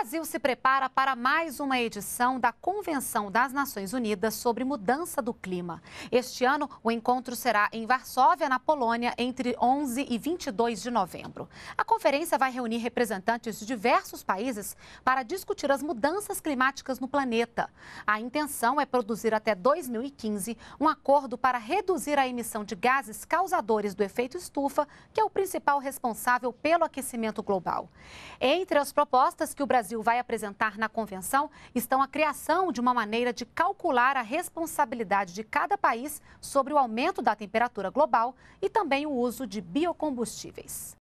Brasil se prepara para mais uma edição da Convenção das Nações Unidas sobre Mudança do Clima. Este ano, o encontro será em Varsóvia, na Polônia, entre 11 e 22 de novembro. A conferência vai reunir representantes de diversos países para discutir as mudanças climáticas no planeta. A intenção é produzir até 2015 um acordo para reduzir a emissão de gases causadores do efeito estufa, que é o principal responsável pelo aquecimento global. Entre as propostas que o Brasil Brasil vai apresentar na convenção estão a criação de uma maneira de calcular a responsabilidade de cada país sobre o aumento da temperatura global e também o uso de biocombustíveis.